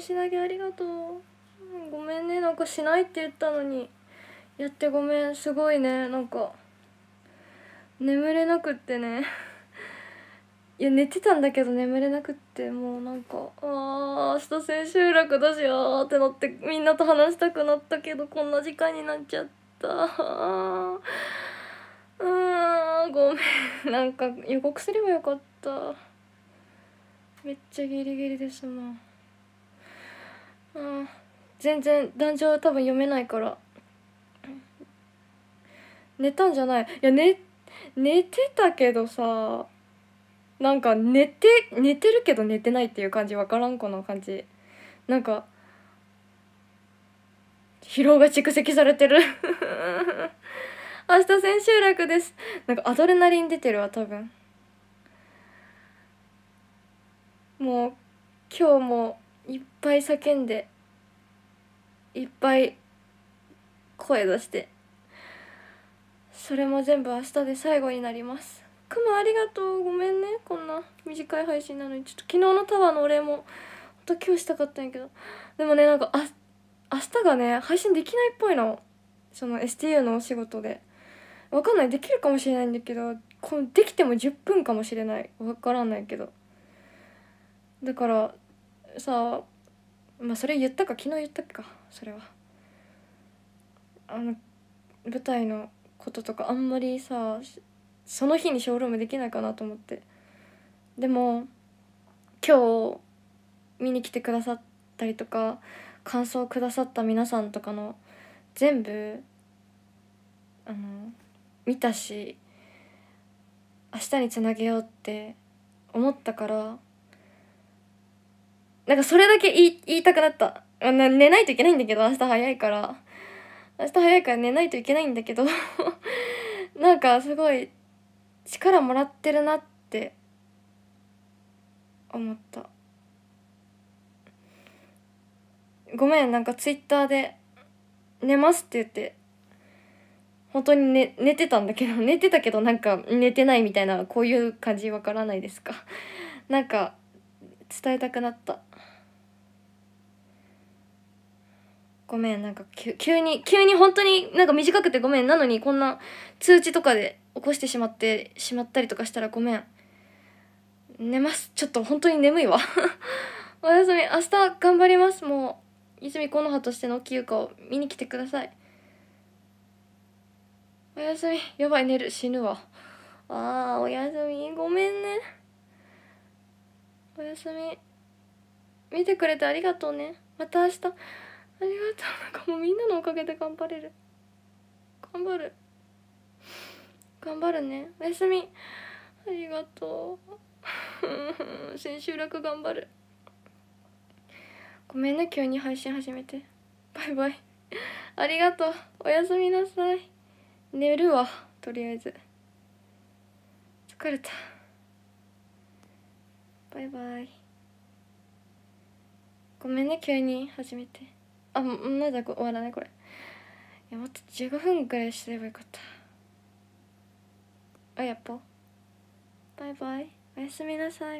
しだけありがとうごめんねなんかしないって言ったのにやってごめんすごいねなんか眠れなくってねいや寝てたんだけど眠れなくってもうなんかああ、明日千秋楽だしよってなってみんなと話したくなったけどこんな時間になっちゃったあーごめんなんか予告すればよかっためっちゃギリギリですもん全然壇上は多分読めないから寝たんじゃないいや寝、寝てたけどさなんか寝て寝てるけど寝てないっていう感じ分からんこの感じなんか疲労が蓄積されてる明日千秋楽ですなんかアドレナリン出てるわ多分もう今日もいっぱい叫んでいっぱい声出してそれも全部明日で最後になりますくまありがとうごめんねこんな短い配信なのにちょっと昨日のタワーのお礼もんと今日したかったんやけどでもねなんかあ明日がね配信できないっぽいのその STU のお仕事でわかんないできるかもしれないんだけどこできても10分かもしれないわからないけどだからそあまあそれ言ったか昨日言ったかそれはあの舞台のこととかあんまりさその日にショールームできないかなと思ってでも今日見に来てくださったりとか感想をくださった皆さんとかの全部あの見たし明日につなげようって思ったからなんかそれだけ言い言いたくなった。寝ないといけないんだけど、明日早いから。明日早いから寝ないといけないんだけど なんかすごい力もらってるなって思ったごめんなんかツイッターで「寝ます」って言って本当に寝寝てたんだけど寝てたけどなんか寝てないみたいなこういう感じわからないですかなんか伝えたくなったごめんなんか急に急に本当になんか短くてごめんなのにこんな通知とかで起こしてしまってしまったりとかしたらごめん寝ますちょっと本当に眠いわ おやすみ明日頑張りますもう泉木の葉としての休暇を見に来てくださいおやすみやばい寝る死ぬわあーおやすみごめんねおやすみ見てくれてありがとうねまた明日ありがとうなんかもうみんなのおかげで頑張れる頑張る頑張るねおやすみありがとう千秋楽頑張るごめんね急に配信始めてバイバイありがとうおやすみなさい寝るわとりあえず疲れたバイバイごめんね急に始めてあまだ終わらないこれいやもっと15分くらいすればよかったあやっぱバイバイおやすみなさい